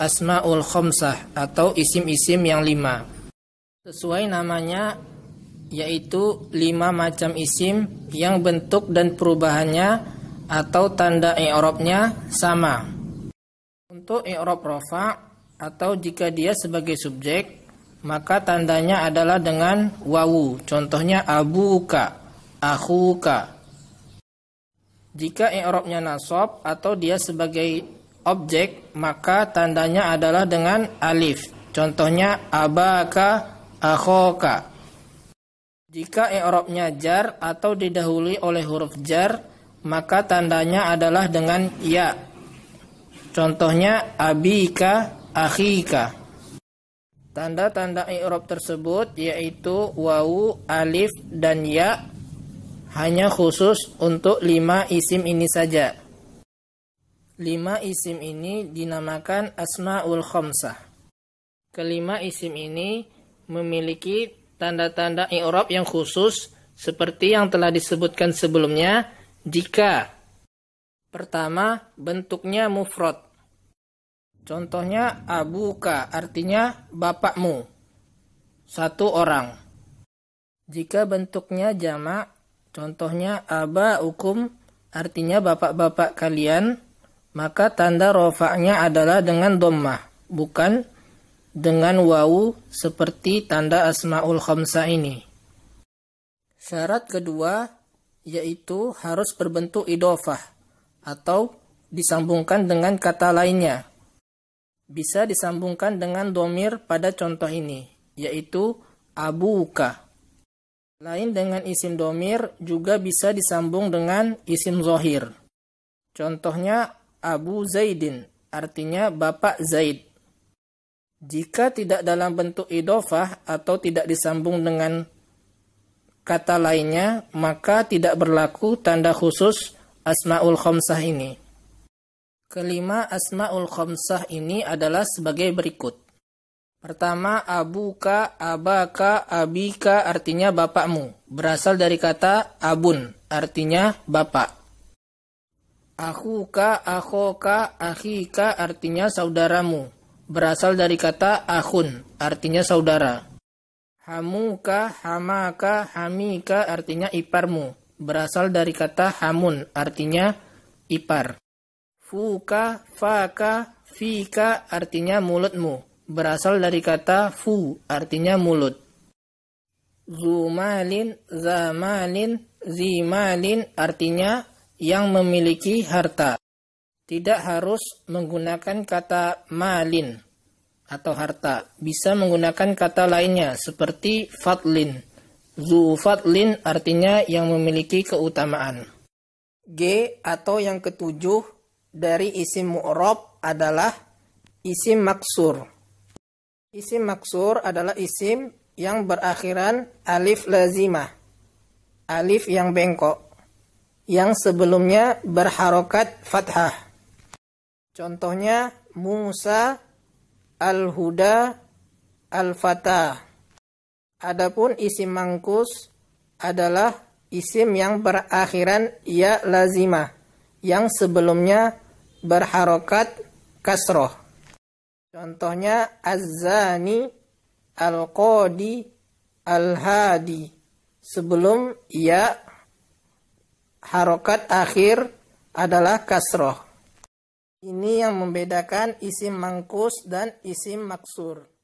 asmaul khomsah atau isim-isim yang lima. Sesuai namanya yaitu lima macam isim yang bentuk dan perubahannya atau tanda i'rabnya sama. Untuk i'rab rofa atau jika dia sebagai subjek maka tandanya adalah dengan wawu. Contohnya abu abuka, akhuka. Jika i'rabnya nasab atau dia sebagai objek maka tandanya adalah dengan alif. Contohnya abaka, akhoka. Jika i'rabnya jar atau didahului oleh huruf jar, maka tandanya adalah dengan ya. Contohnya abika, akhika. Tanda-tanda i'rab tersebut yaitu wawu, alif dan ya hanya khusus untuk lima isim ini saja lima isim ini dinamakan Asma'ul Khomsah. Kelima isim ini memiliki tanda-tanda i'rab yang khusus seperti yang telah disebutkan sebelumnya jika pertama bentuknya mufrad. Contohnya abuka artinya bapakmu. Satu orang. Jika bentuknya jamak, contohnya aba hukum artinya bapak-bapak kalian maka tanda rofaknya adalah dengan dommah, bukan dengan wawu seperti tanda asma'ul khamsa ini. Syarat kedua yaitu harus berbentuk idofah atau disambungkan dengan kata lainnya. Bisa disambungkan dengan domir pada contoh ini, yaitu abu abuka. Lain dengan isim domir juga bisa disambung dengan isim zohir. Contohnya Abu Zaidin, artinya Bapak Zaid. Jika tidak dalam bentuk idofah atau tidak disambung dengan kata lainnya, maka tidak berlaku tanda khusus Asma'ul Khomsah ini. Kelima Asma'ul Khomsah ini adalah sebagai berikut. Pertama, abuka, abaka, abika artinya bapakmu. Berasal dari kata abun, artinya bapak. Ahuka, ahoka, ahika artinya saudaramu. Berasal dari kata ahun, artinya saudara. Hamuka, hamaka, hamika artinya iparmu. Berasal dari kata hamun, artinya ipar. Fuka, faka, fika artinya mulutmu. Berasal dari kata fu, artinya mulut. Zumalin, zamalin, zimalin artinya yang memiliki harta. Tidak harus menggunakan kata malin atau harta. Bisa menggunakan kata lainnya seperti fatlin. Zu fatlin artinya yang memiliki keutamaan. G atau yang ketujuh dari isim mu'rob adalah isim maksur. Isim maksur adalah isim yang berakhiran alif lazimah. Alif yang bengkok yang sebelumnya berharokat fathah. Contohnya Musa, Al-Huda, Al-Fatah. Adapun isim mangkus adalah isim yang berakhiran ya lazimah yang sebelumnya berharokat kasroh. Contohnya Azani Al-Qadi, Al-Hadi. Sebelum ya harokat akhir adalah kasroh. Ini yang membedakan isim mangkus dan isim maksur.